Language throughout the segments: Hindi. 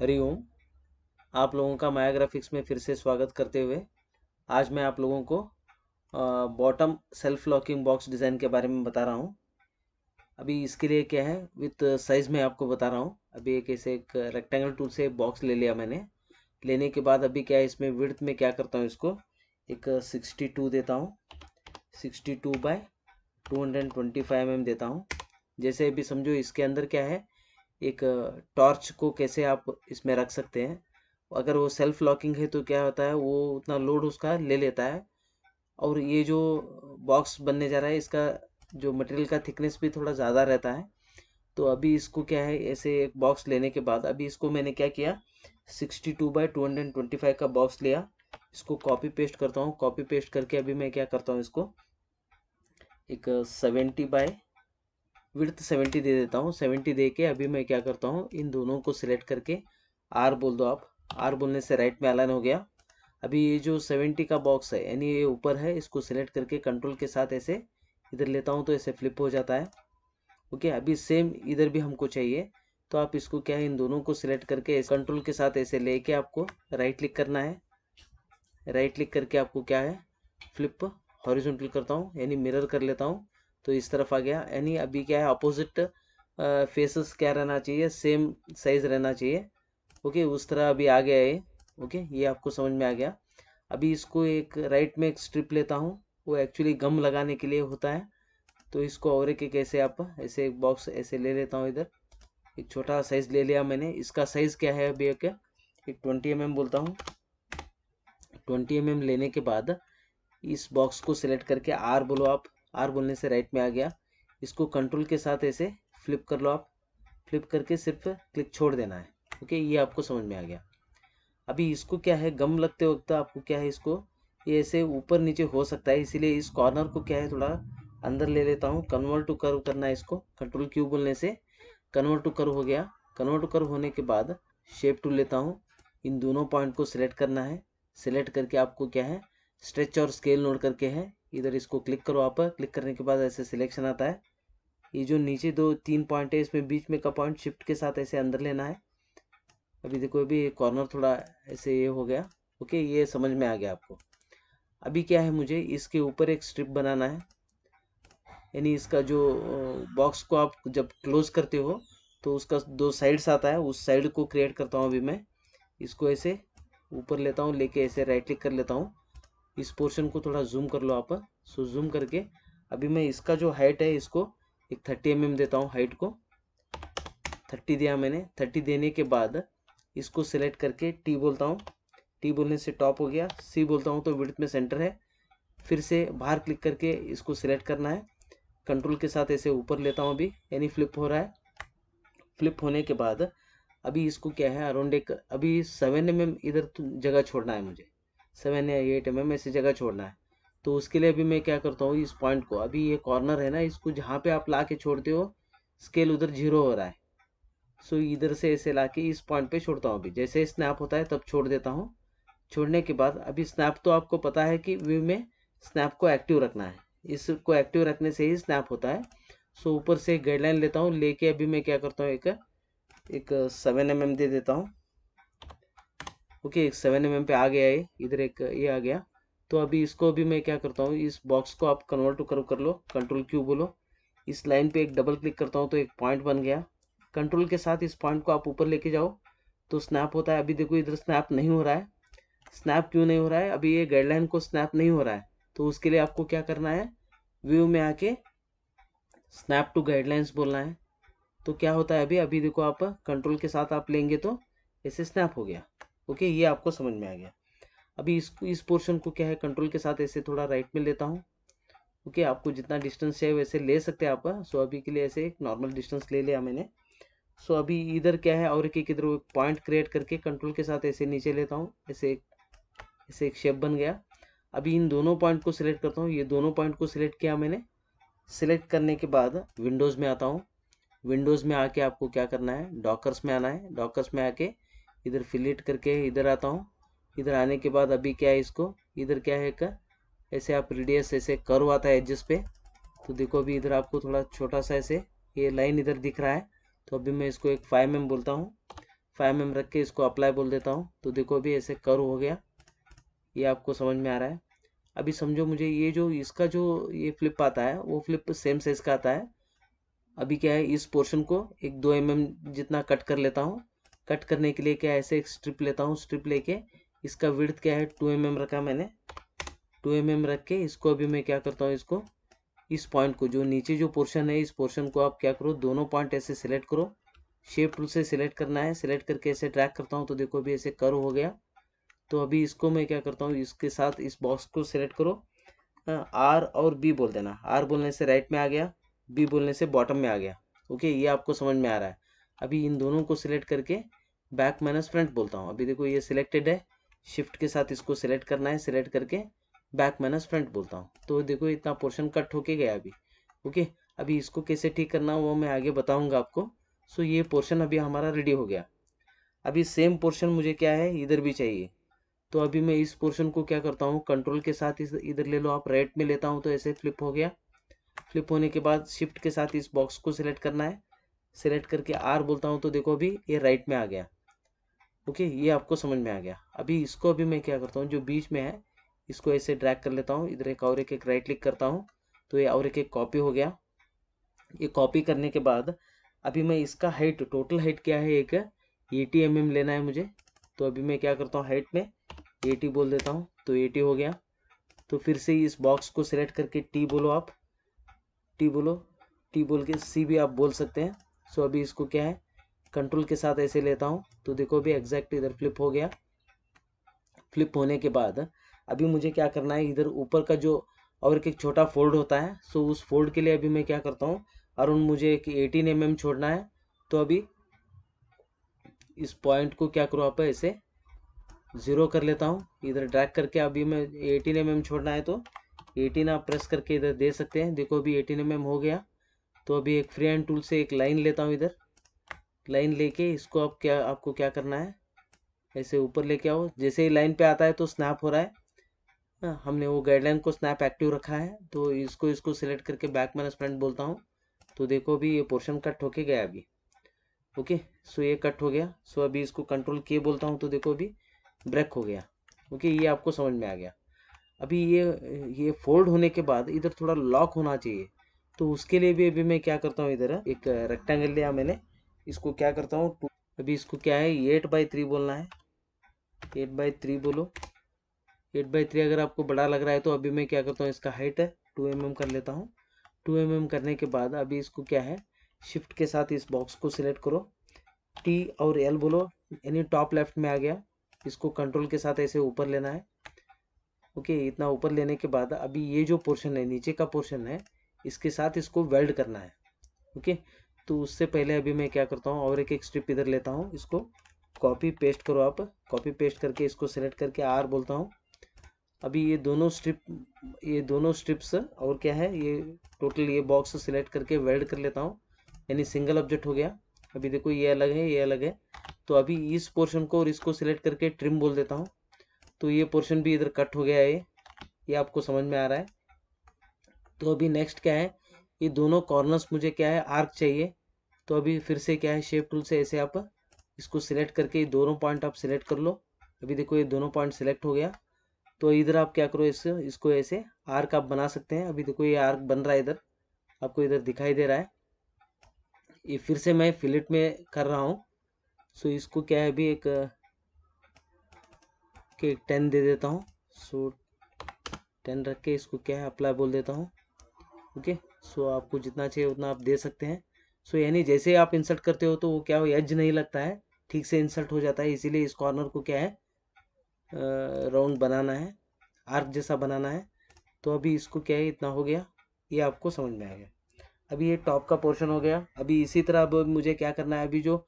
हरिओम ओम आप लोगों का मायाग्राफिक्स में फिर से स्वागत करते हुए आज मैं आप लोगों को bottom self locking box design के बारे में बता रहा हूँ अभी इसके लिए क्या है विथ साइज़ में आपको बता रहा हूँ अभी एक ऐसे एक रेक्टेंगल टूल से बॉक्स ले लिया मैंने लेने के बाद अभी क्या है इसमें विर्थ में क्या करता हूँ इसको एक सिक्सटी टू देता हूँ sixty two by two hundred twenty five M देता हूँ जैसे अभी समझो इसके अंदर क्या है एक टॉर्च को कैसे आप इसमें रख सकते हैं अगर वो सेल्फ लॉकिंग है तो क्या होता है वो उतना लोड उसका ले लेता है और ये जो बॉक्स बनने जा रहा है इसका जो मटेरियल का थिकनेस भी थोड़ा ज़्यादा रहता है तो अभी इसको क्या है ऐसे एक बॉक्स लेने के बाद अभी इसको मैंने क्या किया sixty two by two hundred twenty five का बॉक्स लिया इसको कॉपी पेस्ट करता हूँ कॉपी पेस्ट करके अभी मैं क्या करता हूँ इसको एक सेवेंटी बाय विर्थ सेवेंटी दे देता हूँ सेवेंटी दे के अभी मैं क्या करता हूँ इन दोनों को सिलेक्ट करके आर बोल दो आप आर बोलने से राइट में अलाइन हो गया अभी ये जो सेवेंटी का बॉक्स है यानी ये ऊपर है इसको सिलेक्ट करके कंट्रोल के साथ ऐसे इधर लेता हूँ तो ऐसे फ्लिप हो जाता है ओके अभी सेम इधर भी हमको चाहिए तो आप इसको क्या है इन दोनों को सिलेक्ट करके कंट्रोल के साथ ऐसे लेके आपको राइट क्लिक करना है राइट क्लिक करके आपको क्या है फ्लिप हॉरिजॉन्टल करता हूँ यानी मिरर कर लेता हूँ तो इस तरफ आ गया यानी अभी क्या है अपोजिट फेसेस क्या रहना चाहिए सेम साइज रहना चाहिए ओके उस तरह अभी आ गया है ओके ये आपको समझ में आ गया अभी इसको एक राइट में एक स्ट्रिप लेता हूँ वो एक्चुअली गम लगाने के लिए होता है तो इसको और एक कैसे आप ऐसे एक बॉक्स ऐसे ले लेता हूँ इधर एक छोटा साइज ले लिया मैंने इसका साइज़ क्या है अभी ओके एक ट्वेंटी एम बोलता हूँ ट्वेंटी एम लेने के बाद इस बॉक्स को सिलेक्ट करके आर बोलो आप आर बोलने से राइट में आ गया इसको कंट्रोल के साथ ऐसे फ्लिप कर लो आप फ्लिप करके सिर्फ क्लिक छोड़ देना है ओके ये आपको समझ में आ गया अभी इसको क्या है गम लगते वक्त आपको क्या है इसको ये ऐसे ऊपर नीचे हो सकता है इसीलिए इस कॉर्नर को क्या है थोड़ा अंदर ले लेता हूँ कन्वर्ट टू कर्व करना है इसको कंट्रोल क्यू बोलने से कन्वर्ट टू कर्व हो गया कन्वर्ट टू कर्व होने के बाद शेप टू लेता हूँ इन दोनों पॉइंट को सिलेक्ट करना है सिलेक्ट करके आपको क्या है स्ट्रेच और स्केल नोट करके है इधर इसको क्लिक करो आप क्लिक करने के बाद ऐसे सिलेक्शन आता है ये जो नीचे दो तीन पॉइंट है इसमें बीच में का पॉइंट शिफ्ट के साथ ऐसे अंदर लेना है अभी देखो अभी कॉर्नर थोड़ा ऐसे ये हो गया ओके ये समझ में आ गया आपको अभी क्या है मुझे इसके ऊपर एक स्ट्रिप बनाना है यानी इसका जो बॉक्स को आप जब क्लोज करते हो तो उसका दो साइड्स आता है उस साइड को क्रिएट करता हूँ अभी मैं इसको ऐसे ऊपर लेता हूँ लेके ऐसे राइट क्लिक कर लेता हूँ इस पोर्शन को थोड़ा जूम कर लो आप सो जूम करके अभी मैं इसका जो हाइट है इसको एक थर्टी एम mm देता हूँ हाइट को थर्टी दिया मैंने थर्टी देने के बाद इसको सिलेक्ट करके टी बोलता हूँ टी बोलने से टॉप हो गया सी बोलता हूँ तो विड्थ में सेंटर है फिर से बाहर क्लिक करके इसको सिलेक्ट करना है कंट्रोल के साथ ऐसे ऊपर लेता हूँ अभी यानी फ्लिप हो रहा है फ्लिप होने के बाद अभी इसको क्या है अराउंड एक अभी सेवन एम mm इधर तो जगह छोड़ना है मुझे सेवन या एट एम एम ऐसी जगह छोड़ना है तो उसके लिए अभी मैं क्या करता हूँ इस पॉइंट को अभी ये कॉर्नर है ना इसको जहाँ पे आप ला के छोड़ते हो स्केल उधर जीरो हो रहा है सो इधर से ऐसे ला के इस पॉइंट पे छोड़ता हूँ अभी जैसे स्नैप होता है तब छोड़ देता हूँ छोड़ने के बाद अभी स्नैप तो आपको पता है कि व्यू में स्नैप को एक्टिव रखना है इसको एक्टिव रखने से ही स्नैप होता है सो ऊपर से गाइडलाइन लेता हूँ लेके अभी मैं क्या करता हूँ एक एक सेवन एम दे देता हूँ ओके एक सेवन एम पे आ गया है इधर एक ये आ गया तो अभी इसको भी मैं क्या करता हूँ इस बॉक्स को आप कन्वर्ट टू कर लो कंट्रोल क्यू बोलो इस लाइन पे एक डबल क्लिक करता हूँ तो एक पॉइंट बन गया कंट्रोल के साथ इस पॉइंट को आप ऊपर लेके जाओ तो स्नैप होता है अभी देखो इधर स्नैप नहीं हो रहा है स्नैप क्यों नहीं हो रहा है अभी ये गाइडलाइन को स्नैप नहीं हो रहा है तो उसके लिए आपको क्या करना है व्यू में आके स्नैप टू गाइडलाइंस बोलना है तो क्या होता है अभी अभी देखो आप कंट्रोल के साथ आप लेंगे तो ऐसे स्नैप हो गया ओके ये आपको समझ में आ गया अभी इस इस पोर्शन को क्या है कंट्रोल के साथ ऐसे थोड़ा राइट में लेता हूँ ओके आपको जितना डिस्टेंस चाहिए वैसे ले सकते हैं आप सो हाँ। अभी के लिए ऐसे एक नॉर्मल डिस्टेंस ले लिया मैंने सो अभी इधर क्या है और एक एक इधर पॉइंट क्रिएट करके कंट्रोल के साथ ऐसे नीचे लेता हूँ ऐसे एक ऐसे एक शेप बन गया अभी इन दोनों पॉइंट को सिलेक्ट करता हूँ ये दोनों पॉइंट को सिलेक्ट किया मैंने सिलेक्ट करने के बाद विंडोज़ में आता हूँ विंडोज़ में आके आपको क्या करना है डॉकर्स में आना है डॉकर्स में आके इधर फिलेट करके इधर आता हूँ इधर आने के बाद अभी क्या है इसको इधर क्या है का ऐसे आप रेडियस ऐसे कर्व आता है एडजस्ट पे तो देखो अभी इधर आपको थोड़ा छोटा सा ऐसे ये लाइन इधर दिख रहा है तो अभी मैं इसको एक फाइव एम mm बोलता हूँ फाइव एम mm रख के इसको अप्लाई बोल देता हूँ तो देखो अभी ऐसे कर्व हो गया ये आपको समझ में आ रहा है अभी समझो मुझे ये जो इसका जो ये फ्लिप आता है वो फ्लिप सेम साइज का आता है अभी क्या है इस पोर्शन को एक दो एम mm जितना कट कर लेता हूँ कट करने के लिए क्या ऐसे एक स्ट्रिप लेता हूँ स्ट्रिप लेके इसका विर्थ क्या है टू एम mm रखा मैंने टू एम mm रख के इसको अभी मैं क्या करता हूँ इसको इस पॉइंट को जो नीचे जो पोर्शन है इस पोर्शन को आप क्या करो दोनों पॉइंट ऐसे सिलेक्ट करो शेप टूल से सिलेक्ट करना है सिलेक्ट करके ऐसे ट्रैक करता हूँ तो देखो अभी ऐसे कर्व हो गया तो अभी इसको मैं क्या करता हूँ इसके साथ इस बॉक्स को सिलेक्ट करो आर और बी बोल देना आर बोलने से राइट में आ गया बी बोलने से बॉटम में आ गया ओके ये आपको समझ में आ रहा है अभी इन दोनों को सिलेक्ट करके बैक माइनस फ्रंट बोलता हूँ अभी देखो ये सिलेक्टेड है शिफ्ट के साथ इसको सिलेक्ट करना है सिलेक्ट करके बैक माइनस फ्रंट बोलता हूँ तो देखो इतना पोर्शन कट होके गया अभी ओके अभी इसको कैसे ठीक करना वो मैं आगे बताऊँगा आपको सो ये पोर्शन अभी हमारा रेडी हो गया अभी सेम पोर्शन मुझे क्या है इधर भी चाहिए तो अभी मैं इस पोर्शन को क्या करता हूँ कंट्रोल के साथ इस इधर ले लो आप राइट में लेता हूँ तो ऐसे फ्लिप हो गया फ्लिप होने के बाद शिफ्ट के साथ इस बॉक्स को सिलेक्ट करना है सेलेक्ट करके आर बोलता हूँ तो देखो अभी ये राइट में आ गया ओके ये आपको समझ में आ गया अभी इसको अभी मैं क्या करता हूँ जो बीच में है इसको ऐसे ड्रैग कर लेता हूँ इधर एक और एक एक राइट क्लिक करता हूँ तो ये और एक एक कॉपी हो गया ये कॉपी करने के बाद अभी मैं इसका हाइट टोटल हाइट क्या है एक एटी एम एम लेना है मुझे तो अभी मैं क्या करता हूँ हाइट में एटी बोल देता हूँ तो एटी हो गया तो फिर से इस बॉक्स को सिलेक्ट करके टी बोलो आप टी बोलो टी बोल के सी भी आप बोल सकते हैं सो अभी इसको क्या है कंट्रोल के साथ ऐसे लेता हूँ तो देखो अभी एग्जैक्ट इधर फ्लिप हो गया फ्लिप होने के बाद अभी मुझे क्या करना है इधर ऊपर का जो और एक छोटा फोल्ड होता है सो उस फोल्ड के लिए अभी मैं क्या करता हूँ अरुण मुझे एक एटीन एम mm छोड़ना है तो अभी इस पॉइंट को क्या करूँ आप ऐसे ज़ीरो कर लेता हूँ इधर ड्रैग करके अभी मैं एटीन एम mm छोड़ना है तो एटीन आप प्रेस करके इधर दे सकते हैं देखो अभी एटीन एम mm हो गया तो अभी एक फ्री हैंड टूल से एक लाइन लेता हूँ इधर लाइन लेके इसको आप क्या आपको क्या करना है ऐसे ऊपर लेके आओ जैसे ही लाइन पे आता है तो स्नैप हो रहा है हाँ, हमने वो गाइडलाइन को स्नैप एक्टिव रखा है तो इसको इसको सिलेक्ट करके बैक माइनस फ्रंट बोलता हूँ तो देखो अभी ये पोर्शन कट होके गया अभी ओके सो ये कट हो गया सो अभी इसको कंट्रोल के बोलता हूँ तो देखो अभी ब्रेक हो गया ओके ये आपको समझ में आ गया अभी ये ये फोल्ड होने के बाद इधर थोड़ा लॉक होना चाहिए तो उसके लिए भी अभी मैं क्या करता हूँ इधर एक रेक्टेंगल लिया मैंने इसको क्या करता हूँ अभी इसको क्या है एट बाई थ्री बोलना है एट बाई थ्री बोलो एट बाई थ्री अगर आपको बड़ा लग रहा है तो अभी मैं क्या करता हूँ इसका हाइट है टू एम कर लेता हूँ टू एम mm करने के बाद अभी इसको क्या है शिफ्ट के साथ इस बॉक्स को सिलेक्ट करो टी और एल बोलो यानी टॉप लेफ्ट में आ गया इसको कंट्रोल के साथ ऐसे ऊपर लेना है ओके इतना ऊपर लेने के बाद अभी ये जो पोर्शन है नीचे का पोर्शन है इसके साथ इसको वेल्ड करना है ओके तो उससे पहले अभी मैं क्या करता हूँ और एक एक स्ट्रिप इधर लेता हूँ इसको कॉपी पेस्ट करो आप कॉपी पेस्ट करके इसको सेलेक्ट करके आर बोलता हूँ अभी ये दोनों स्ट्रिप ये दोनों स्ट्रिप्स और क्या है ये टोटल ये बॉक्स सेलेक्ट करके वेल्ड कर लेता हूँ यानी सिंगल ऑब्जेक्ट हो गया अभी देखो ये अलग है ये अलग है तो अभी इस पोर्शन को और इसको सिलेक्ट करके ट्रिम बोल देता हूँ तो ये पोर्शन भी इधर कट हो गया है ये आपको समझ में आ रहा है तो अभी नेक्स्ट क्या है ये दोनों कॉर्नर्स मुझे क्या है आर्क चाहिए तो अभी फिर से क्या है शेप टूल से ऐसे आप इसको सिलेक्ट करके ये दोनों पॉइंट आप सिलेक्ट कर लो अभी देखो ये दोनों पॉइंट सिलेक्ट हो गया तो इधर आप क्या करो इसको इसको ऐसे आर्क आप बना सकते हैं अभी देखो ये आर्क बन रहा है इधर आपको इधर दिखाई दे रहा है ये फिर से मैं फिलेट में कर रहा हूँ सो इसको क्या है अभी एक के टेन दे देता हूँ सो टेन रख के इसको क्या है अप्लाई बोल देता हूँ ओके सो आपको जितना चाहिए उतना आप दे सकते हैं सो यानी जैसे आप इंसर्ट करते हो तो वो क्या हो एज नहीं लगता है ठीक से इंसर्ट हो जाता है इसीलिए इस कॉर्नर को क्या है राउंड बनाना है आर्क जैसा बनाना है तो अभी इसको क्या है इतना हो गया ये आपको समझ में आ गया अभी ये टॉप का पोर्शन हो गया अभी इसी तरह अब मुझे क्या करना है अभी जो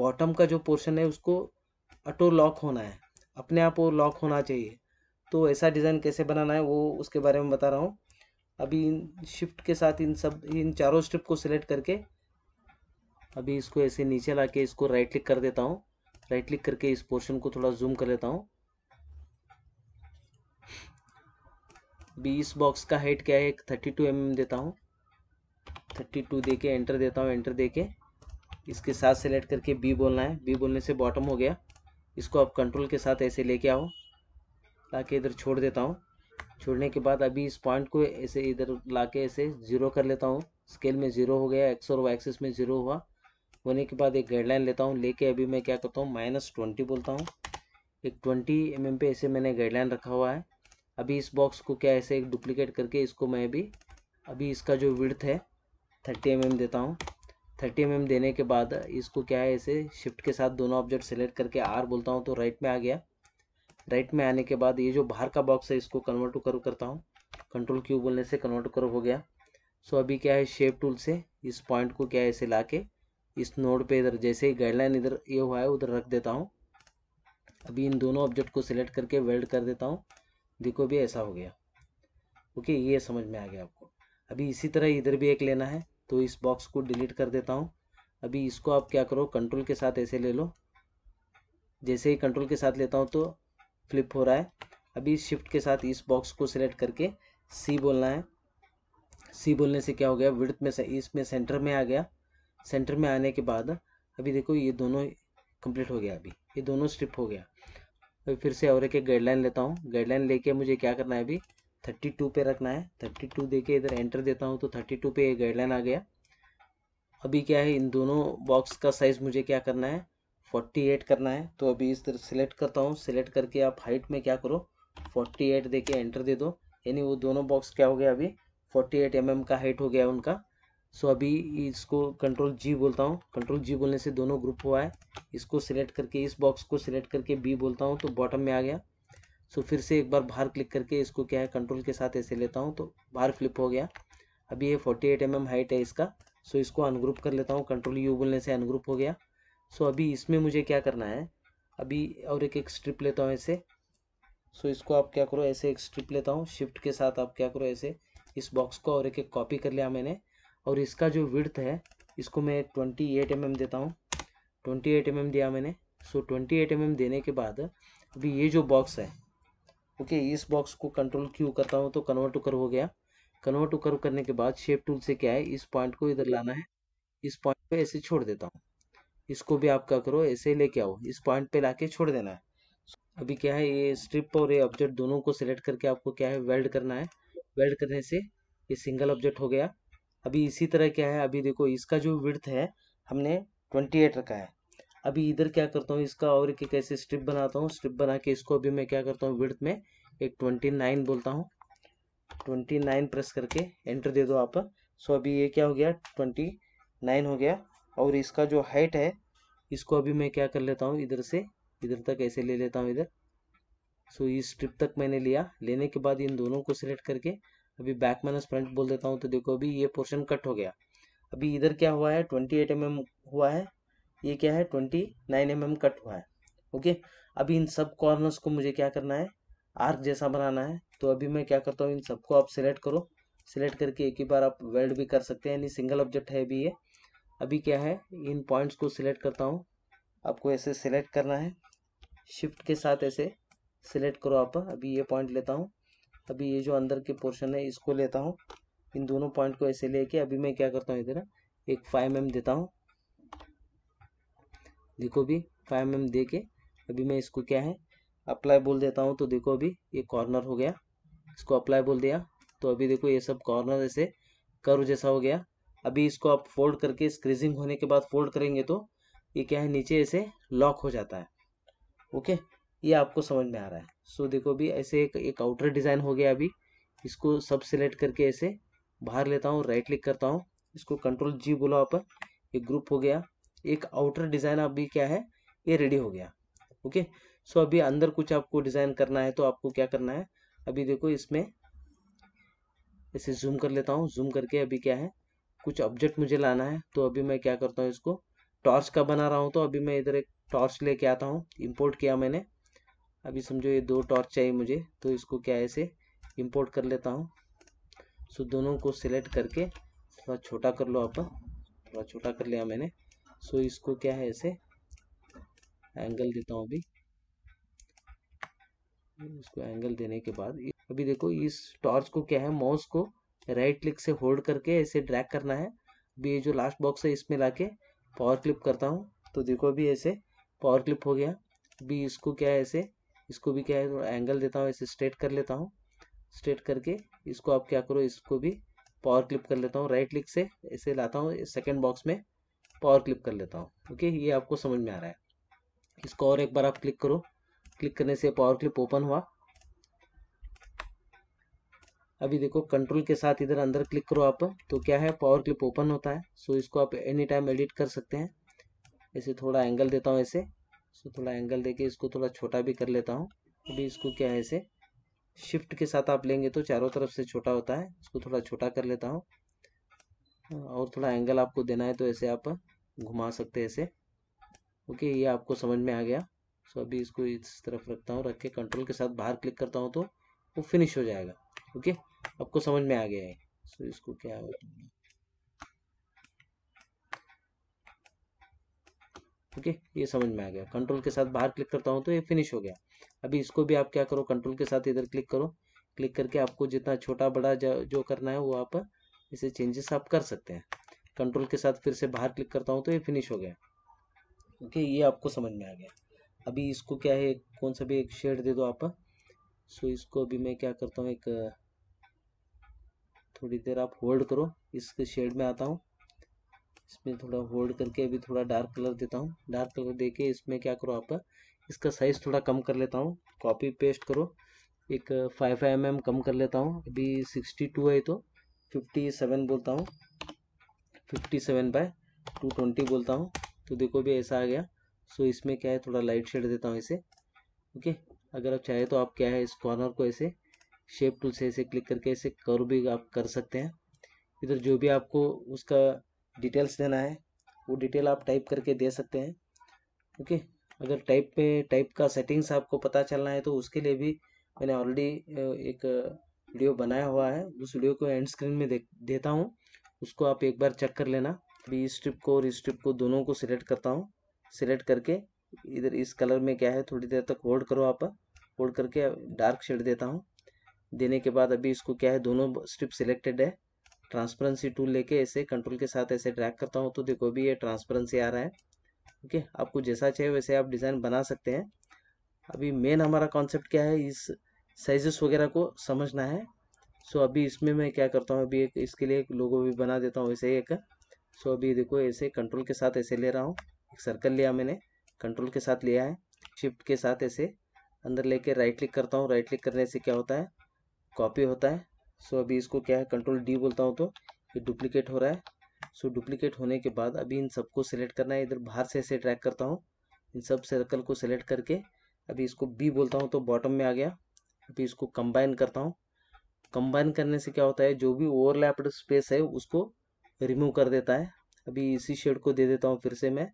बॉटम का जो पोर्शन है उसको ऑटो लॉक होना है अपने आप वो लॉक होना चाहिए तो ऐसा डिज़ाइन कैसे बनाना है वो उसके बारे में बता रहा हूँ अभी इन शिफ्ट के साथ इन सब इन चारों स्ट्रिप को सिलेक्ट करके अभी इसको ऐसे नीचे ला के इसको राइट क्लिक कर देता हूँ राइट क्लिक करके इस पोर्शन को थोड़ा जूम कर लेता हूँ अभी इस बॉक्स का हाइट क्या है थर्टी टू एम देता हूँ थर्टी टू दे के एंटर देता हूँ एंटर दे के इसके साथ सेलेक्ट करके बी बोलना है बी बोलने से बॉटम हो गया इसको आप कंट्रोल के साथ ऐसे लेके आओ ताकि इधर छोड़ देता हूँ छोड़ने के बाद अभी इस पॉइंट को ऐसे इधर ला के ऐसे ज़ीरो कर लेता हूँ स्केल में ज़ीरो हो गया एक्स और वाई एक्सिस में ज़ीरो हुआ होने के बाद एक गाइडलाइन लेता हूँ लेके अभी मैं क्या करता हूँ माइनस ट्वेंटी बोलता हूँ एक ट्वेंटी एम एम पे ऐसे मैंने गाइडलाइन रखा हुआ है अभी इस बॉक्स को क्या ऐसे एक डुप्लीकेट करके इसको मैं अभी अभी इसका जो विड्थ है थर्टी एम एम देता हूँ थर्टी एम एम देने के बाद इसको क्या है ऐसे शिफ्ट के साथ दोनों ऑब्जेक्ट सेलेक्ट करके आर बोलता हूँ तो राइट में आ गया राइट में आने के बाद ये जो बाहर का बॉक्स है इसको कन्वर्ट टू कर्व करता हूँ कंट्रोल क्यू बोलने से कन्वर्ट टू कर्व हो गया सो so, अभी क्या है शेप टूल से इस पॉइंट को क्या है इसे ला के इस नोड पे इधर जैसे ही गाइडलाइन इधर ये हुआ है उधर रख देता हूँ अभी इन दोनों ऑब्जेक्ट को सिलेक्ट करके वेल्ड कर देता हूँ देखो भी ऐसा हो गया ओके ये समझ में आ गया आपको अभी इसी तरह इधर भी एक लेना है तो इस बॉक्स को डिलीट कर देता हूँ अभी इसको आप क्या करो कंट्रोल के साथ ऐसे ले लो जैसे ही कंट्रोल के साथ लेता हूँ तो फ्लिप हो रहा है अभी शिफ्ट के साथ इस बॉक्स को सिलेक्ट करके सी बोलना है सी बोलने से क्या हो गया विड्थ में से इसमें सेंटर में आ गया सेंटर में आने के बाद अभी देखो ये दोनों कंप्लीट हो गया अभी ये दोनों स्ट्रिप हो गया अभी फिर से और एक गाइडलाइन लेता हूँ गाइडलाइन लेके मुझे क्या करना है अभी थर्टी टू पे रखना है थर्टी टू दे के इधर एंटर देता हूँ तो थर्टी टू पे ये गाइडलाइन आ गया अभी क्या है इन दोनों बॉक्स का साइज़ मुझे क्या करना है फोर्टी एट करना है तो अभी इस तरह सेलेक्ट करता हूँ सेलेक्ट करके आप हाइट में क्या करो फोर्टी एट दे के एंटर दे दो यानी वो दोनों बॉक्स क्या हो गया अभी फोर्टी एट एम एम का हाइट हो गया उनका सो so, अभी इसको कंट्रोल जी बोलता हूँ कंट्रोल जी बोलने से दोनों ग्रुप हुआ है इसको सिलेक्ट करके इस बॉक्स को सिलेक्ट करके बी बोलता हूँ तो बॉटम में आ गया सो so, फिर से एक बार बाहर क्लिक करके इसको क्या है कंट्रोल के साथ ऐसे लेता हूँ तो बाहर फ्लिप हो गया अभी ये forty eight M M height है इसका सो so, इसको अनग्रुप कर लेता हूँ कंट्रोल यू बोलने से अनग्रुप हो गया सो so, अभी इसमें मुझे क्या करना है अभी और एक एक स्ट्रिप लेता हूँ ऐसे सो so, इसको आप क्या करो ऐसे एक स्ट्रिप लेता हूँ शिफ्ट के साथ आप क्या करो ऐसे इस बॉक्स को और एक एक कॉपी कर लिया मैंने और इसका जो विड्थ है इसको मैं ट्वेंटी एट एम एम देता हूँ ट्वेंटी एट एम एम दिया मैंने so twenty eight M M देने के बाद अभी ये जो बॉक्स है ओके okay, इस बॉक्स को कंट्रोल क्यू करता हूँ तो कन्वर्ट टू कर हो गया कन्वर्ट टू कर करने के बाद शेप टूल से क्या है इस पॉइंट को इधर लाना है इस पॉइंट पे ऐसे छोड़ देता हूँ इसको भी आप क्या करो ऐसे लेके आओ इस पॉइंट पे लाके छोड़ देना है अभी क्या है ये स्ट्रिप और ये ऑब्जेक्ट दोनों को सिलेक्ट करके आपको क्या है वेल्ड करना है वेल्ड करने से ये सिंगल ऑब्जेक्ट हो गया अभी इसी तरह क्या है अभी देखो इसका जो विर्थ है हमने ट्वेंटी एट रखा है अभी इधर क्या करता हूँ इसका और एक कैसे स्ट्रिप बनाता हूँ स्ट्रिप बना के इसको अभी मैं क्या करता हूँ विर्थ में एक ट्वेंटी नाइन बोलता हूँ ट्वेंटी नाइन प्रेस करके एंटर दे दो आप सो अभी ये क्या हो गया ट्वेंटी नाइन हो गया और इसका जो हाइट है इसको अभी मैं क्या कर लेता हूँ इधर से इधर तक ऐसे ले लेता हूँ इधर सो so, इस स्ट्रिप तक मैंने लिया लेने के बाद इन दोनों को सिलेक्ट करके अभी बैक माइनस फ्रंट बोल देता हूँ तो देखो अभी ये पोर्शन कट हो गया अभी इधर क्या हुआ है ट्वेंटी एट एम हुआ है ये क्या है ट्वेंटी नाइन एम कट हुआ है ओके अभी इन सब कॉर्नर्स को मुझे क्या करना है आर्क जैसा बनाना है तो अभी मैं क्या करता हूँ इन सबको आप सिलेक्ट करो सिलेक्ट करके एक ही बार आप वेल्ड भी कर सकते हैं यानी सिंगल ऑब्जेक्ट है भी ये अभी क्या है इन पॉइंट्स को सिलेक्ट करता हूँ आपको ऐसे सिलेक्ट करना है शिफ्ट के साथ ऐसे सिलेक्ट करो आप अभी ये पॉइंट लेता हूँ अभी ये जो अंदर के पोर्शन है इसको लेता हूँ इन दोनों पॉइंट को ऐसे लेके अभी मैं क्या करता हूँ इधर एक फाइव एम देता हूँ देखो भी फाइव एम दे के अभी मैं इसको क्या है अप्लाई बोल देता हूँ तो देखो अभी ये कॉर्नर हो गया इसको अप्लाई बोल दिया तो अभी देखो ये सब कॉर्नर ऐसे कर जैसा हो गया अभी इसको आप फोल्ड करके स्क्रीजिंग होने के बाद फोल्ड करेंगे तो ये क्या है नीचे ऐसे लॉक हो जाता है ओके ये आपको समझ में आ रहा है सो देखो अभी ऐसे एक एक आउटर डिज़ाइन हो गया अभी इसको सब सिलेक्ट करके ऐसे बाहर लेता हूँ राइट क्लिक करता हूँ इसको कंट्रोल जी बोला आप एक ग्रुप हो गया एक आउटर डिज़ाइन अभी क्या है ये रेडी हो गया ओके सो अभी अंदर कुछ आपको डिज़ाइन करना है तो आपको क्या करना है अभी देखो इसमें ऐसे जूम कर लेता हूँ जूम करके अभी क्या है कुछ ऑब्जेक्ट मुझे लाना है तो अभी मैं क्या करता हूँ इसको टॉर्च का बना रहा हूँ तो अभी मैं इधर एक टॉर्च लेके आता हूँ इम्पोर्ट किया मैंने अभी समझो ये दो टॉर्च चाहिए मुझे तो इसको क्या ऐसे इम्पोर्ट कर लेता हूँ सो दोनों को सिलेक्ट करके थोड़ा छोटा कर लो अपन थोड़ा छोटा कर लिया मैंने सो इसको क्या है ऐसे एंगल देता हूँ अभी इसको एंगल देने के बाद अभी देखो इस टॉर्च को क्या है माउस को राइट क्लिक से होल्ड करके ऐसे ड्रैग करना है अभी ये जो लास्ट बॉक्स है इसमें ला के पावर क्लिप करता हूँ तो देखो अभी ऐसे पावर क्लिप हो गया अभी इसको क्या है ऐसे इसको भी क्या है एंगल देता हूँ ऐसे स्ट्रेट कर लेता हूँ स्ट्रेट करके इसको आप क्या करो इसको भी पावर क्लिप कर लेता हूँ राइट क्लिक से ऐसे लाता हूँ सेकेंड बॉक्स में पावर क्लिप कर लेता हूँ ओके ये आपको समझ में आ रहा है इसको और एक बार आप क्लिक करो क्लिक करने से पावर क्लिप ओपन हुआ अभी देखो कंट्रोल के साथ इधर अंदर क्लिक करो आप तो क्या है पावर क्लिप ओपन होता है सो इसको आप एनी टाइम एडिट कर सकते हैं ऐसे थोड़ा एंगल देता हूँ ऐसे सो थोड़ा एंगल देके इसको थोड़ा छोटा भी कर लेता हूँ अभी इसको क्या है ऐसे शिफ्ट के साथ आप लेंगे तो चारों तरफ से छोटा होता है इसको थोड़ा छोटा कर लेता हूँ और थोड़ा एंगल आपको देना है तो ऐसे आप घुमा सकते हैं ऐसे ओके ये आपको समझ में आ गया सो अभी इसको इस तरफ रखता हूँ रख के कंट्रोल के साथ बाहर क्लिक करता हूँ तो वो फिनिश हो जाएगा ओके आपको समझ में आ गया है सो तो so, इसको क्या होगा ओके okay, ये समझ में आ गया कंट्रोल के साथ बाहर क्लिक करता हूँ तो ये फिनिश हो गया अभी इसको भी आप क्या करो कंट्रोल के साथ इधर क्लिक करो क्लिक करके आपको जितना छोटा बड़ा जो करना है वो आप इसे चेंजेस आप कर सकते हैं कंट्रोल के साथ फिर से बाहर क्लिक करता हूँ तो ये फिनिश हो गया ओके okay, ये आपको समझ में आ गया अभी इसको क्या है कौन सा भी एक शेड दे दो आप सो इसको अभी मैं क्या करता हूँ एक थोड़ी देर आप होल्ड करो इसके शेड में आता हूँ इसमें थोड़ा होल्ड करके अभी थोड़ा डार्क कलर देता हूँ डार्क कलर दे के इसमें क्या करो आपका इसका साइज़ थोड़ा कम कर लेता हूँ कॉपी पेस्ट करो एक फाइव एम एम कम कर लेता हूँ अभी सिक्सटी टू है तो फिफ्टी सेवन बोलता हूँ fifty seven by two twenty बोलता हूँ तो देखो भी ऐसा आ गया सो इसमें क्या है थोड़ा लाइट शेड देता हूँ इसे ओके अगर आप चाहे तो आप क्या है इस कॉर्नर को ऐसे शेप टूल से इसे क्लिक करके इसे कर्व भी आप कर सकते हैं इधर जो भी आपको उसका डिटेल्स देना है वो डिटेल आप टाइप करके दे सकते हैं ओके अगर टाइप पे टाइप का सेटिंग्स आपको पता चलना है तो उसके लिए भी मैंने ऑलरेडी एक वीडियो बनाया हुआ है उस वीडियो को एंड स्क्रीन में दे, देता हूँ उसको आप एक बार चेक कर लेना अभी इस ट्रिप को और इस ट्रिप को दोनों को सिलेक्ट करता हूँ सिलेक्ट करके इधर इस कलर में क्या है थोड़ी देर तक होल्ड करो आप होल्ड करके डार्क शेड देता हूँ देने के बाद अभी इसको क्या है दोनों स्ट्रिप सिलेक्टेड है ट्रांसपेरेंसी टूल लेके ऐसे कंट्रोल के साथ ऐसे ड्रैग करता हूँ तो देखो अभी ये ट्रांसपेरेंसी आ रहा है ओके आपको जैसा चाहिए वैसे आप डिज़ाइन बना सकते हैं अभी मेन हमारा कॉन्सेप्ट क्या है इस साइजेस वगैरह को समझना है सो so, अभी इसमें मैं क्या करता हूँ अभी एक इसके लिए एक लोगो भी बना देता हूँ वैसे एक सो so, अभी देखो ऐसे कंट्रोल के साथ ऐसे ले रहा हूँ एक सर्कल लिया मैंने कंट्रोल के साथ लिया है शिफ्ट के साथ ऐसे अंदर लेके राइट क्लिक करता हूँ राइट क्लिक करने से क्या होता है कॉपी होता है सो so, अभी इसको क्या है कंट्रोल डी बोलता हूँ तो ये डुप्लीकेट हो रहा है सो so, डुप्लीकेट होने के बाद अभी इन सबको सेलेक्ट करना है इधर बाहर से ऐसे ट्रैक करता हूँ इन सब सर्कल को सेलेक्ट करके अभी इसको बी बोलता हूँ तो बॉटम में आ गया अभी इसको कंबाइन करता हूँ कंबाइन करने से क्या होता है जो भी ओवरलैप्ड स्पेस है उसको रिमूव कर देता है अभी इसी शेड को दे देता हूँ फिर से मैं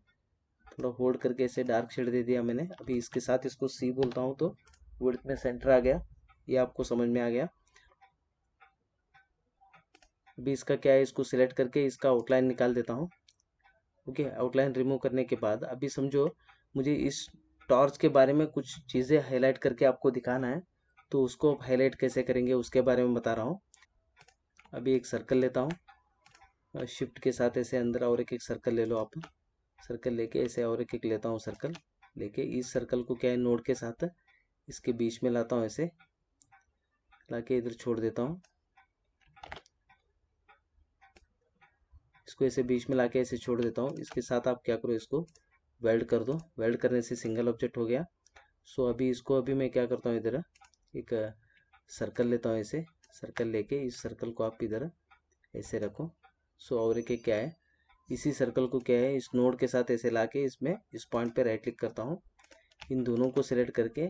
थोड़ा होल्ड करके ऐसे डार्क शेड दे दिया मैंने अभी इसके साथ इसको सी बोलता हूँ तो वर्थ में सेंटर आ गया ये आपको समझ में आ गया अभी इसका क्या है इसको सिलेक्ट करके इसका आउटलाइन निकाल देता हूँ ओके आउटलाइन रिमूव करने के बाद अभी समझो मुझे इस टॉर्च के बारे में कुछ चीज़ें हाईलाइट करके आपको दिखाना है तो उसको आप हाईलाइट कैसे करेंगे उसके बारे में बता रहा हूँ अभी एक सर्कल लेता हूँ शिफ्ट के साथ ऐसे अंदर और एक एक सर्कल ले लो आप सर्कल लेके ऐसे और एक एक लेता हूँ सर्कल लेके इस सर्कल को क्या है नोड के साथ इसके बीच में लाता हूँ ऐसे लाके इधर छोड़ देता हूँ इसको ऐसे बीच में लाके ऐसे छोड़ देता हूँ इसके साथ आप क्या करो इसको वेल्ड कर दो वेल्ड करने से सिंगल ऑब्जेक्ट हो गया सो अभी इसको अभी मैं क्या करता हूँ इधर एक सर्कल लेता हूँ ऐसे सर्कल लेके इस सर्कल को आप इधर ऐसे रखो सो और एक क्या है इसी सर्कल को क्या है इस नोड के साथ ऐसे ला के इसमें इस पॉइंट पे राइट क्लिक करता हूँ इन दोनों को सिलेक्ट करके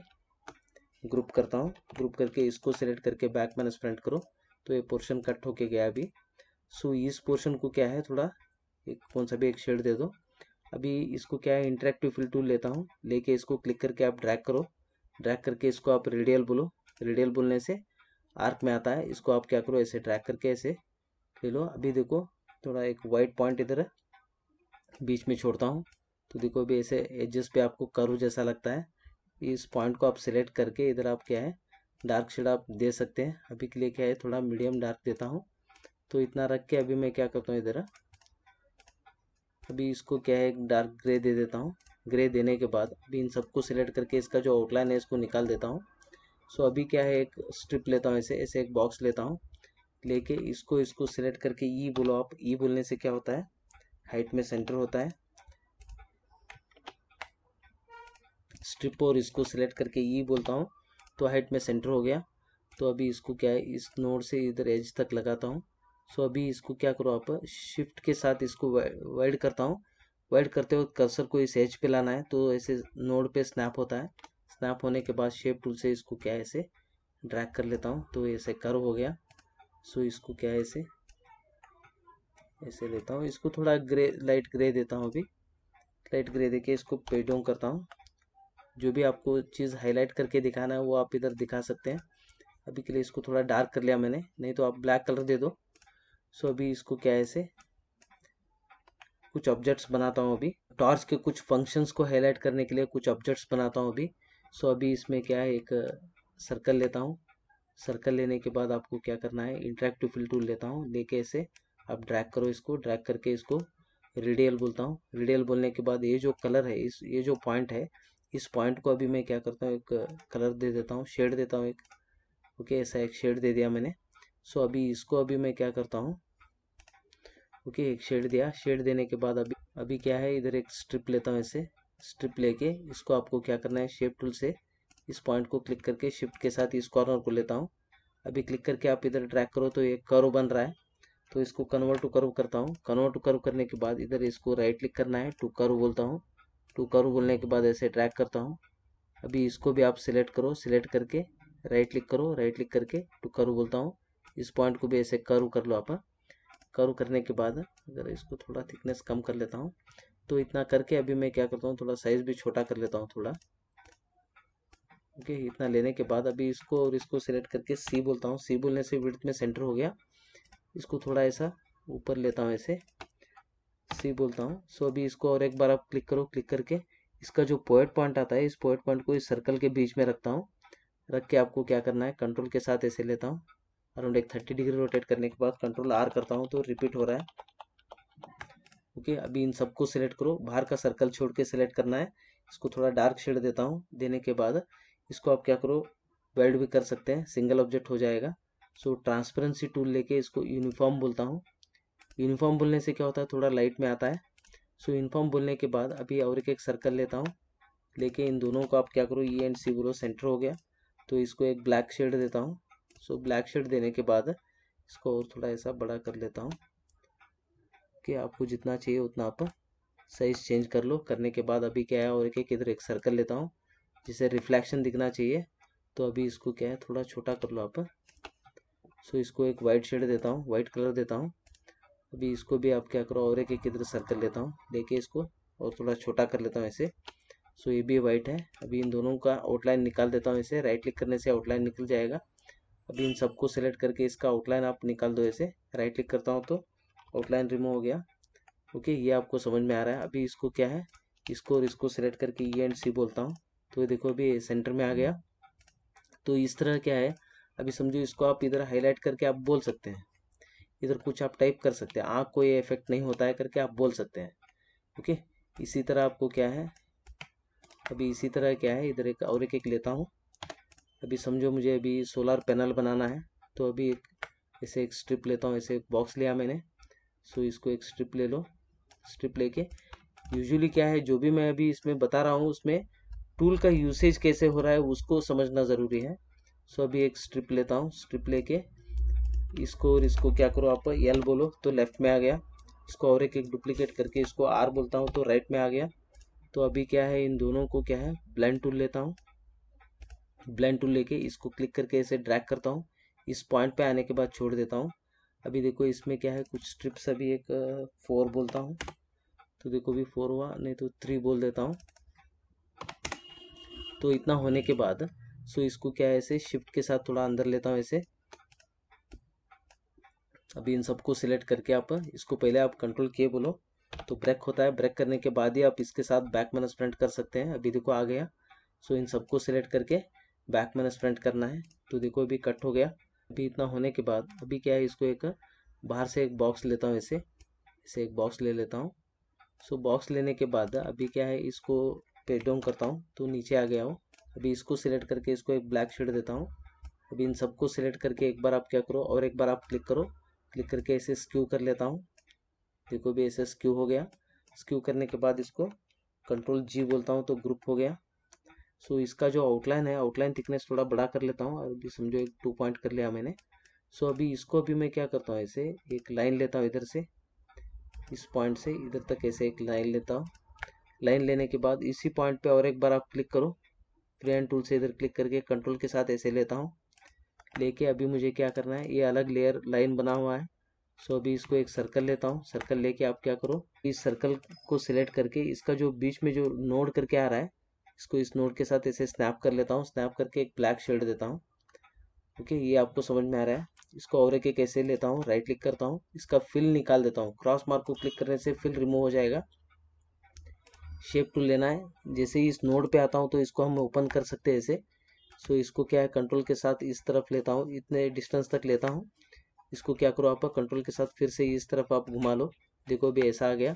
ग्रुप करता हूँ ग्रुप करके इसको सेलेक्ट करके बैक माइनस फ्रंट करो तो ये पोर्शन कट होके गया अभी सो so, इस पोर्शन को क्या है थोड़ा एक कौन सा भी एक शेड दे दो अभी इसको क्या है इंटरेक्टिव फिल टूल लेता हूँ लेके इसको क्लिक करके आप ड्रैग करो ड्रैग करके इसको आप रेडियल बोलो रेडियल बोलने से आर्क में आता है इसको आप क्या करो ऐसे ड्रैग करके ऐसे ले लो अभी देखो थोड़ा एक वाइट पॉइंट इधर बीच में छोड़ता हूँ तो देखो अभी ऐसे एडजस्ट पे आपको कर्व जैसा लगता है इस पॉइंट को आप सिलेक्ट करके इधर आप क्या है डार्क शेड आप दे सकते हैं अभी के लिए क्या है थोड़ा मीडियम डार्क देता हूँ तो इतना रख के अभी मैं क्या करता हूँ इधर अभी इसको क्या है डार्क ग्रे दे देता हूँ ग्रे देने के बाद अभी इन सबको सिलेक्ट करके इसका जो आउटलाइन है इसको निकाल देता हूँ सो अभी क्या है एक स्ट्रिप लेता हूँ ऐसे ऐसे एक बॉक्स लेता हूँ लेके इसको इसको सिलेक्ट करके ई e बोलो आप ई e बोलने से क्या होता है हाइट में सेंटर होता है स्ट्रिप और इसको सिलेक्ट करके ई e बोलता हूँ तो हाइट में सेंटर हो गया तो अभी इसको क्या है इस नोड से इधर एज तक लगाता हूँ सो अभी इसको क्या करो आप शिफ्ट के साथ इसको वाइड करता हूँ वाइड करते वक्त कर्सर को इस एज पे लाना है तो ऐसे नोड पे स्नैप होता है स्नैप होने के बाद शेप टूल से इसको क्या है ऐसे ड्रैग कर लेता हूँ तो ऐसे कर्व हो गया सो इसको क्या है ऐसे ऐसे लेता हूँ इसको थोड़ा ग्रे लाइट ग्रे देता हूँ अभी लाइट ग्रे देके इसको पेडों करता हूँ जो भी आपको चीज़ हाईलाइट करके दिखाना है वो आप इधर दिखा सकते हैं अभी के लिए इसको थोड़ा डार्क कर लिया मैंने नहीं तो आप ब्लैक कलर दे दो सो अभी इसको क्या है इसे कुछ ऑब्जेक्ट्स बनाता हूँ अभी टॉर्च के कुछ फंक्शंस को हाईलाइट करने के लिए कुछ ऑब्जेक्ट्स बनाता हूँ अभी सो अभी इसमें क्या है एक सर्कल लेता हूँ सर्कल लेने के बाद आपको क्या करना है इंटरेक्टिव फिल टूल लेता हूँ लेके ऐसे आप ड्रैग करो इसको ड्रैग करके इसको रेडियल बोलता हूँ रेडियल बोलने के बाद ये जो कलर है इस ये जो पॉइंट है इस पॉइंट को अभी मैं क्या करता हूँ एक कलर दे देता हूँ शेड देता हूँ एक ओके ऐसा एक शेड दे दिया मैंने सो अभी इसको अभी मैं क्या करता हूँ ओके एक शेड दिया शेड देने के बाद अभी अभी क्या है इधर एक स्ट्रिप लेता हूँ ऐसे स्ट्रिप लेके इसको आपको क्या करना है शेप टूल से इस पॉइंट को क्लिक करके शिफ्ट के साथ इस कॉर्नर को लेता हूँ अभी क्लिक करके आप इधर ट्रैक करो तो ये कर्व बन रहा है तो इसको कन्वर्ट टू कर्व करता हूँ कन्वर्ट टू कर्व करने के बाद इधर इसको राइट क्लिक करना है टू कर्व बोलता हूँ टू कर्व बोलने के बाद ऐसे ट्रैक करता हूँ अभी इसको भी आप सिलेक्ट करो सिलेक्ट करके राइट क्लिक करो राइट क्लिक करके टू कर्व बोलता हूँ इस पॉइंट को भी ऐसे कर्व कर लो आप हाँ। कर्व करने के बाद अगर इसको थोड़ा थिकनेस कम कर लेता हूँ तो इतना करके अभी मैं क्या करता हूँ थोड़ा साइज़ भी छोटा कर लेता हूँ थोड़ा ओके okay, इतना लेने के बाद अभी इसको और इसको सिलेक्ट करके सी बोलता हूँ सी बोलने से विड्थ में सेंटर हो गया इसको थोड़ा ऐसा ऊपर लेता हूँ ऐसे ही बोलता हूँ सो अभी इसको और एक बार आप क्लिक करो क्लिक करके इसका जो पॉइंट पॉइंट आता है इस पॉइंट पॉइंट को इस सर्कल के बीच में रखता हूँ रख के आपको क्या करना है कंट्रोल के साथ ऐसे लेता हूँ अराउंड एक थर्टी डिग्री रोटेट करने के बाद कंट्रोल आर करता हूँ तो रिपीट हो रहा है ओके okay, अभी इन सबको सिलेक्ट करो बाहर का सर्कल छोड़ के सिलेक्ट करना है इसको थोड़ा डार्क शेड देता हूँ देने के बाद इसको आप क्या करो वेल्ड भी कर सकते हैं सिंगल ऑब्जेक्ट हो जाएगा सो ट्रांसपेरेंसी टूल लेके इसको यूनिफॉर्म बोलता हूँ यूनिफॉर्म बोलने से क्या होता है थोड़ा लाइट में आता है सो यूनिफॉर्म बोलने के बाद अभी और एक एक सर्कल लेता हूँ लेके इन दोनों को आप क्या करो ई एंड सी बोलो सेंटर हो गया तो इसको एक ब्लैक शेड देता हूँ सो ब्लैक शेड देने के बाद इसको और थोड़ा ऐसा बड़ा कर लेता हूँ कि आपको जितना चाहिए उतना आप साइज चेंज कर लो करने के बाद अभी क्या है और एक एक इधर एक सर्कल लेता हूँ जिसे रिफ्लेक्शन दिखना चाहिए तो अभी इसको क्या है थोड़ा छोटा कर लो आप सो इसको एक वाइट शेड देता हूँ वाइट कलर देता हूँ अभी इसको भी आप क्या करो और एक एक इधर सर्कल लेता हूँ लेके इसको और थोड़ा छोटा कर लेता हूँ ऐसे सो ये भी वाइट है अभी इन दोनों का आउटलाइन निकाल देता हूँ ऐसे राइट क्लिक करने से आउटलाइन निकल जाएगा अभी इन सबको सेलेक्ट करके इसका आउटलाइन आप निकाल दो ऐसे राइट क्लिक करता हूँ तो आउटलाइन रिमूव हो गया ओके ये आपको समझ में आ रहा है अभी इसको क्या है इसको और इसको सेलेक्ट करके ई एंड सी बोलता हूँ तो ये देखो अभी सेंटर में आ गया तो इस तरह क्या है अभी समझो इसको आप इधर हाईलाइट करके आप बोल सकते हैं इधर कुछ आप टाइप कर सकते हैं आँख को ये इफेक्ट नहीं होता है करके आप बोल सकते हैं ओके इसी तरह आपको क्या है अभी इसी तरह क्या है इधर एक और एक एक लेता हूँ अभी समझो मुझे अभी सोलर पैनल बनाना है तो अभी एक ऐसे एक स्ट्रिप लेता हूँ ऐसे एक बॉक्स लिया मैंने सो इसको एक स्ट्रिप ले लो स्ट्रिप लेके यूजुअली क्या है जो भी मैं अभी इसमें बता रहा हूँ उसमें टूल का यूसेज कैसे हो रहा है उसको समझना ज़रूरी है सो अभी एक स्ट्रिप लेता हूँ स्ट्रिप लेके इसको और इसको क्या करो आप एल बोलो तो लेफ्ट में आ गया इसको और एक एक डुप्लीकेट करके इसको आर बोलता हूँ तो राइट में आ गया तो अभी क्या है इन दोनों को क्या है ब्लैंड टूल लेता हूँ ब्लैंड टूल लेके इसको क्लिक करके इसे ड्रैग करता हूँ इस पॉइंट पे आने के बाद छोड़ देता हूँ अभी देखो इसमें क्या है कुछ स्ट्रिप्स अभी एक फोर बोलता हूँ तो देखो अभी फोर हुआ नहीं तो थ्री बोल देता हूँ तो इतना होने के बाद सो इसको क्या है ऐसे शिफ्ट के साथ थोड़ा अंदर लेता हूँ ऐसे अभी इन सबको सिलेक्ट करके आप इसको पहले आप कंट्रोल किए बोलो तो ब्रेक होता है ब्रेक करने के बाद ही आप इसके साथ बैक माइनस प्रिंट कर सकते हैं अभी देखो आ गया सो इन सबको सिलेक्ट करके बैक माइनस प्रिंट करना है तो देखो अभी कट हो गया अभी इतना होने के बाद अभी क्या है इसको एक बाहर से एक बॉक्स लेता हूँ इसे इसे एक बॉक्स ले लेता हूँ सो बॉक्स लेने के बाद अभी क्या है इसको पेड डाउन करता हूँ तो नीचे आ गया हूँ अभी इसको सिलेक्ट करके इसको एक ब्लैक शेड देता हूँ अभी इन सबको सिलेक्ट करके एक बार आप क्या करो और एक बार आप क्लिक करो क्लिक करके ऐसे स्क्यू कर लेता हूँ देखो भी ऐसे स्क्यू हो गया स्क्यू करने के बाद इसको कंट्रोल जी बोलता हूँ तो ग्रुप हो गया सो so, इसका जो आउटलाइन है आउटलाइन थिकनेस थोड़ा बड़ा कर लेता हूँ अभी समझो एक टू पॉइंट कर लिया मैंने सो so, अभी इसको अभी मैं क्या करता हूँ ऐसे एक लाइन लेता हूँ इधर से इस पॉइंट से इधर तक ऐसे एक लाइन लेता हूँ लाइन लेने के बाद इसी पॉइंट पे और एक बार आप क्लिक करो फ्री एंड टूल से इधर क्लिक करके कंट्रोल के साथ ऐसे लेता हूँ लेके अभी मुझे क्या करना है ये अलग लेयर लाइन बना हुआ है सो so, अभी इसको एक सर्कल लेता हूँ सर्कल लेके आप क्या करो इस सर्कल को सिलेक्ट करके इसका जो बीच में जो नोड करके आ रहा है इसको इस नोड के साथ ऐसे स्नैप कर लेता हूँ स्नैप करके एक ब्लैक शेड देता हूँ ओके ये आपको समझ में आ रहा है इसको और एक एक ऐसे लेता हूँ राइट क्लिक करता हूँ इसका फिल निकाल देता हूँ क्रॉस मार्क को क्लिक करने से फिल रिमूव हो जाएगा शेप टू लेना है जैसे ही इस नोड पे आता हूँ तो इसको हम ओपन कर सकते हैं ऐसे सो इसको क्या है कंट्रोल के साथ इस तरफ लेता हूँ इतने डिस्टेंस तक लेता हूँ इसको क्या करो आप कंट्रोल के साथ फिर से इस तरफ आप घुमा लो देखो अभी ऐसा आ गया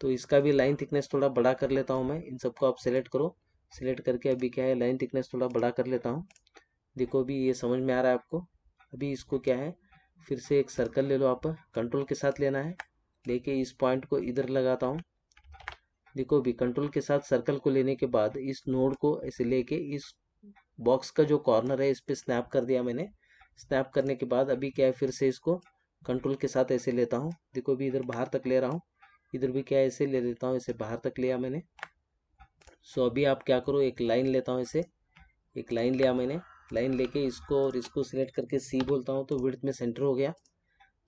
तो इसका भी लाइन थिकनेस थोड़ा बड़ा कर लेता हूँ मैं इन सबको आप सेलेक्ट करो सेलेक्ट करके अभी क्या है लाइन थिकनेस थोड़ा बड़ा कर लेता हूँ देखो अभी ये समझ में आ रहा है आपको अभी इसको क्या है फिर से एक सर्कल ले लो आप कंट्रोल के साथ लेना है लेके इस पॉइंट को इधर लगाता हूँ देखो अभी कंट्रोल के साथ सर्कल को लेने के बाद इस नोड को ऐसे लेके इस बॉक्स का जो कॉर्नर है इस पर स्नैप कर दिया मैंने स्नैप करने के बाद अभी क्या है फिर से इसको कंट्रोल के साथ ऐसे लेता हूँ देखो अभी इधर बाहर तक ले रहा हूँ इधर भी क्या ऐसे ले लेता हूँ ऐसे बाहर तक लिया मैंने सो अभी आप क्या करो एक लाइन लेता हूँ इसे एक लाइन लिया मैंने लाइन लेके इसको और इसको सिलेक्ट करके सी बोलता हूँ तो विड्थ में सेंटर हो गया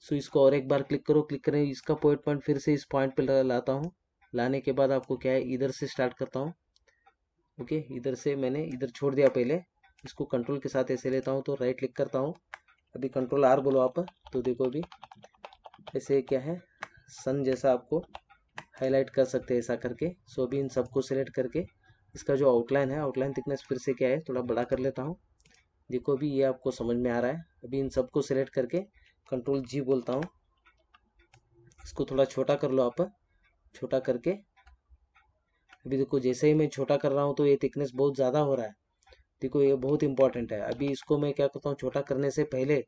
सो इसको और एक बार क्लिक करो क्लिक करें इसका पॉइंट पॉइंट फिर से इस पॉइंट पर लाता हूँ लाने के बाद आपको क्या है इधर से स्टार्ट करता हूँ ओके इधर से मैंने इधर छोड़ दिया पहले इसको कंट्रोल के साथ ऐसे लेता हूँ तो राइट क्लिक करता हूँ अभी कंट्रोल आर बोलो आप तो देखो अभी ऐसे क्या है सन जैसा आपको हाईलाइट कर सकते हैं ऐसा करके सो अभी इन सबको सेलेक्ट करके इसका जो आउटलाइन है आउटलाइन थिकनेस फिर से क्या है थोड़ा बड़ा कर लेता हूँ देखो अभी ये आपको समझ में आ रहा है अभी इन सबको सेलेक्ट करके कंट्रोल जी बोलता हूँ इसको थोड़ा छोटा कर लो आप छोटा करके अभी देखो जैसे ही मैं छोटा कर रहा हूँ तो ये थिकनेस बहुत ज़्यादा हो रहा है देखो ये बहुत इंपॉर्टेंट है अभी इसको मैं क्या करता हूँ छोटा करने से पहले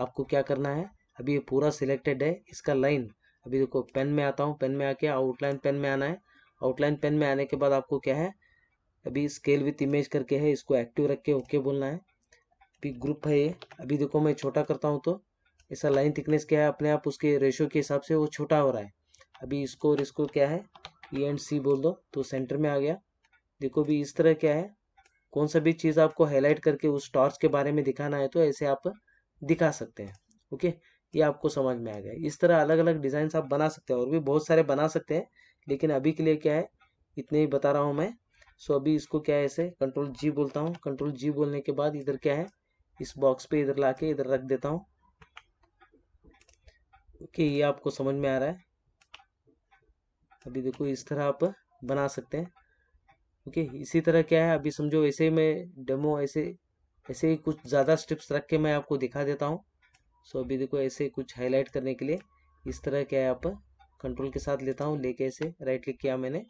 आपको क्या करना है अभी ये पूरा सिलेक्टेड है इसका लाइन अभी देखो पेन में आता हूँ पेन में आके आउटलाइन पेन में आना है आउटलाइन पेन में आने के बाद आपको क्या है अभी स्केल विथ इमेज करके है इसको एक्टिव रख के ओके बोलना है अभी ग्रुप है ये अभी देखो मैं छोटा करता हूँ तो ऐसा लाइन थिकनेस क्या है अपने आप उसके रेशो के हिसाब से वो छोटा हो रहा है अभी इसको और इसको क्या है ई एंड सी बोल दो तो सेंटर में आ गया देखो भी इस तरह क्या है कौन सा भी चीज़ आपको हाईलाइट करके उस टॉर्च के बारे में दिखाना है तो ऐसे आप दिखा सकते हैं ओके ये आपको समझ में आ गया इस तरह अलग अलग डिज़ाइन आप बना सकते हैं और भी बहुत सारे बना सकते हैं लेकिन अभी के लिए क्या है इतने ही बता रहा हूँ मैं सो अभी इसको क्या है ऐसे कंट्रोल जी बोलता हूँ कंट्रोल जी बोलने के बाद इधर क्या है इस बॉक्स पे इधर ला के इधर रख देता हूँ ओके ये आपको समझ में आ रहा है अभी देखो इस तरह आप बना सकते हैं ओके okay, इसी तरह क्या है अभी समझो ऐसे ही मैं डेमो ऐसे ऐसे ही कुछ ज़्यादा स्टेप्स रख के मैं आपको दिखा देता हूँ सो अभी देखो ऐसे कुछ हाईलाइट करने के लिए इस तरह क्या है आप कंट्रोल के साथ लेता हूँ लेके ऐसे राइट क्लिक किया मैंने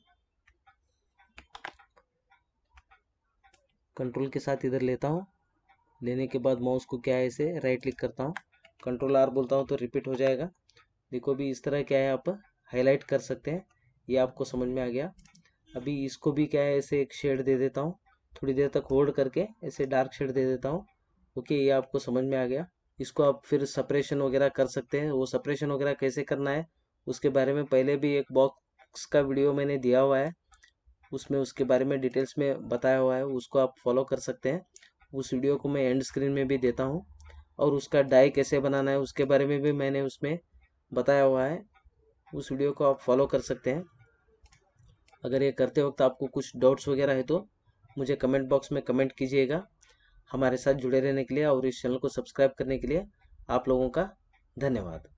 कंट्रोल के साथ इधर लेता हूँ लेने के बाद माउस को क्या है ऐसे राइट क्लिक करता हूँ कंट्रोल आर बोलता हूँ तो रिपीट हो जाएगा देखो अभी इस तरह क्या है आप हाईलाइट कर सकते हैं ये आपको समझ में आ गया अभी इसको भी क्या है ऐसे एक शेड दे देता हूँ थोड़ी देर तक होल्ड करके ऐसे डार्क शेड दे देता हूँ ओके ये आपको समझ में आ गया इसको आप फिर सपरेशन वगैरह कर सकते हैं वो सपरेशन वगैरह कैसे करना है उसके बारे में पहले भी एक बॉक्स का वीडियो मैंने दिया हुआ है उसमें उसके बारे में डिटेल्स में बताया हुआ है उसको आप फॉलो कर सकते हैं उस वीडियो को मैं एंड स्क्रीन में भी देता हूँ और उसका डाई कैसे बनाना है उसके बारे में भी मैंने उसमें बताया हुआ है उस वीडियो को आप फॉलो कर सकते हैं अगर ये करते वक्त आपको कुछ डाउट्स वगैरह है तो मुझे कमेंट बॉक्स में कमेंट कीजिएगा हमारे साथ जुड़े रहने के लिए और इस चैनल को सब्सक्राइब करने के लिए आप लोगों का धन्यवाद